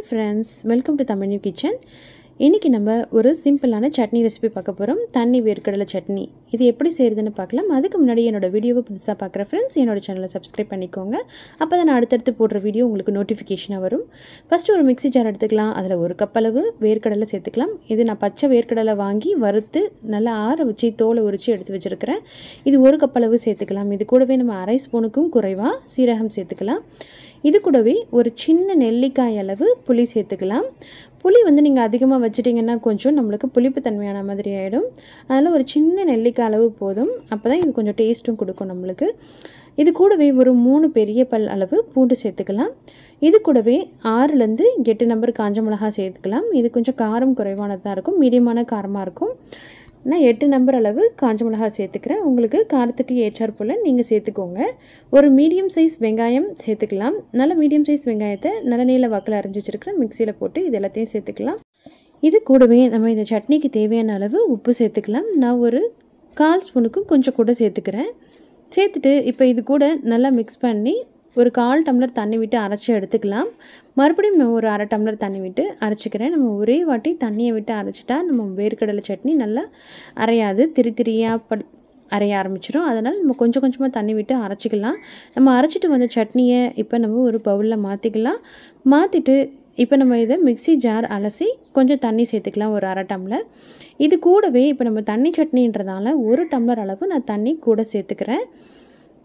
hi friends welcome to Tamil kitchen இன்றைக்கி நம்ம ஒரு சிம்பிளான சட்னி ரெசிபி பார்க்க போகிறோம் தண்ணி வேர்க்கடலை சட்னி இது எப்படி செய்கிறதுன்னு பார்க்கலாம் அதுக்கு முன்னாடி என்னோடய வீடியோவை புதுசாக பார்க்குற ஃப்ரெண்ட்ஸ் என்னோடய சேனலை சப்ஸ்கிரைப் பண்ணிக்கோங்க அப்போ தான் நான் அடுத்தடுத்து போடுற வீடியோ உங்களுக்கு நோட்டிஃபிகேஷனாக வரும் ஃபஸ்ட்டு ஒரு மிக்சி ஜார் எடுத்துக்கலாம் அதில் ஒரு கப் அளவு வேர்க்கடலை சேர்த்துக்கலாம் இது நான் பச்சை வேர்க்கடலை வாங்கி வறுத்து நல்லா ஆற வச்சு தோலை உரித்து எடுத்து வச்சுருக்கிறேன் இது ஒரு கப் அளவு சேர்த்துக்கலாம் இது கூடவே நம்ம அரை ஸ்பூனுக்கும் குறைவாக சீரகம் சேர்த்துக்கலாம் இது கூடவே ஒரு சின்ன நெல்லிக்காய் அளவு புளி சேர்த்துக்கலாம் புளி வந்து நீங்கள் அதிகமாக வச்சுட்டிங்கன்னா கொஞ்சம் நம்மளுக்கு புளிப்பு தன்மையான மாதிரி ஆகிடும் அதனால் ஒரு சின்ன நெல்லிக்காய் அளவு போதும் அப்போ தான் இது கொஞ்சம் டேஸ்ட்டும் கொடுக்கும் நம்மளுக்கு இது கூடவே ஒரு மூணு பெரிய பல் அளவு பூண்டு சேர்த்துக்கலாம் இது கூடவே ஆறுலேருந்து எட்டு நம்பர் காஞ்ச மிளகா சேர்த்துக்கலாம் இது கொஞ்சம் காரம் குறைவானதாக இருக்கும் மீடியமான காரமாக இருக்கும் நான் எட்டு நம்பர் அளவு காஞ்ச மிளகா சேர்த்துக்கிறேன் உங்களுக்கு காரத்துக்கு ஏற்றாற் போல் நீங்கள் சேர்த்துக்கோங்க ஒரு மீடியம் சைஸ் வெங்காயம் சேர்த்துக்கலாம் நல்ல மீடியம் சைஸ் வெங்காயத்தை நல்லெண்ணெயில் வாக்கில் அரைஞ்சி வச்சுருக்கிறேன் மிக்சியில் போட்டு இது எல்லாத்தையும் சேர்த்துக்கலாம் இது கூடவே நம்ம இந்த சட்னிக்கு தேவையான அளவு உப்பு சேர்த்துக்கலாம் நான் ஒரு கால் ஸ்பூனுக்கும் கொஞ்சம் கூட சேர்த்துக்கிறேன் சேர்த்துட்டு இப்போ இது கூட நல்லா மிக்ஸ் பண்ணி ஒரு கால் டம்ளர் தண்ணி விட்டு அரைச்சி எடுத்துக்கலாம் மறுபடியும் நான் ஒரு அரை டம்ளர் தண்ணி விட்டு அரைச்சிக்கிறேன் நம்ம ஒரே வாட்டி தண்ணியை விட்டு அரைச்சிட்டா நம்ம வேர்க்கடலை சட்னி நல்லா அரையாது திரி திரியாக பட் அரைய ஆரம்பிச்சிடும் அதனால் நம்ம கொஞ்சம் கொஞ்சமாக தண்ணி விட்டு அரைச்சிக்கலாம் நம்ம அரைச்சிட்டு வந்த சட்னியை இப்போ நம்ம ஒரு பவுலில் மாற்றிக்கலாம் மாற்றிட்டு இப்போ நம்ம இதை மிக்சி ஜார் அலசி கொஞ்சம் தண்ணி சேர்த்துக்கலாம் ஒரு அரை டம்ளர் இது கூடவே இப்போ நம்ம தண்ணி சட்னின்றதால ஒரு டம்ளர் அளவு நான் தண்ணி கூட சேர்த்துக்கிறேன்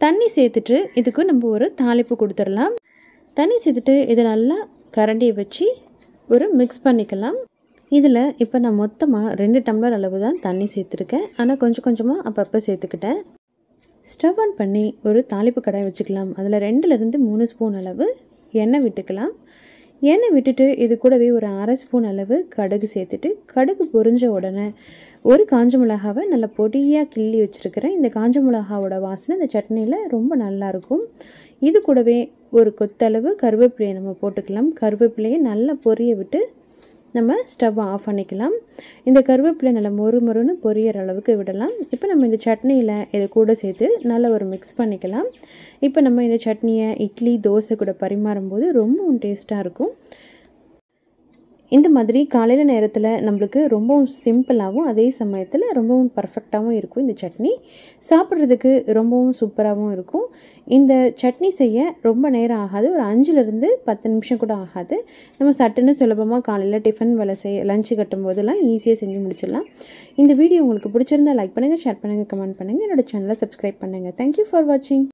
தண்ணி சேர்த்துட்டு இதுக்கு நம்ம ஒரு தாளிப்பு கொடுத்துடலாம் தண்ணி சேர்த்துட்டு இதை நல்லா கரண்டியை வச்சு ஒரு மிக்ஸ் பண்ணிக்கலாம் இதில் இப்போ நான் மொத்தமாக ரெண்டு டம்ளர் அளவு தான் தண்ணி சேர்த்துருக்கேன் ஆனால் கொஞ்சம் கொஞ்சமாக அப்பப்போ சேர்த்துக்கிட்டேன் ஸ்டவ் ஆன் பண்ணி ஒரு தாளிப்பு கடாய் வச்சுக்கலாம் அதில் ரெண்டுலேருந்து மூணு ஸ்பூன் அளவு எண்ணெய் விட்டுக்கலாம் எண்ணெய் விட்டுட்டு இது கூடவே ஒரு அரை ஸ்பூன் அளவு கடுகு சேர்த்துட்டு கடுகு பொரிஞ்ச உடனே ஒரு காஞ்ச மிளகாவை நல்லா பொடியாக கிள்ளி வச்சுருக்கிறேன் இந்த காஞ்ச மிளகாவோட வாசனை இந்த சட்னியில் ரொம்ப நல்லாயிருக்கும் இது கூடவே ஒரு கொத்தளவு கருவேப்பிலையை நம்ம போட்டுக்கலாம் கருவேப்பிலையை நல்லா பொரிய விட்டு நம்ம ஸ்டவ் ஆஃப் பண்ணிக்கலாம் இந்த கருவேப்பிலை நல்லா மொறு மொறுன்னு பொரியற அளவுக்கு விடலாம் இப்போ நம்ம இந்த சட்னியில் இதை கூட சேர்த்து நல்லா ஒரு மிக்ஸ் பண்ணிக்கலாம் இப்போ நம்ம இந்த சட்னியை இட்லி தோசை கூட பரிமாறும்போது ரொம்பவும் டேஸ்ட்டாக இருக்கும் இந்த மாதிரி காலையில் நேரத்தில் நம்மளுக்கு ரொம்பவும் சிம்பிளாகவும் அதே சமயத்தில் ரொம்பவும் பர்ஃபெக்டாகவும் இருக்கும் இந்த சட்னி சாப்பிட்றதுக்கு ரொம்பவும் சூப்பராகவும் இருக்கும் இந்த சட்னி செய்ய ரொம்ப நேரம் ஆகாது ஒரு அஞ்சுலேருந்து பத்து நிமிஷம் கூட ஆகாது நம்ம சட்டுன்னு சுலபமாக காலையில் டிஃபன் வேலை செய்ய லஞ்சு கட்டும் போதெல்லாம் ஈஸியாக செஞ்சு முடிச்சிடலாம் இந்த வீடியோ உங்களுக்கு பிடிச்சிருந்தா லைக் பண்ணுங்கள் ஷேர் பண்ணுங்கள் கமெண்ட் பண்ணுங்கள் என்னோடய சேனலை சப்ஸ்கிரைப் பண்ணுங்கள் தேங்க்யூ ஃபார் வாட்சிங்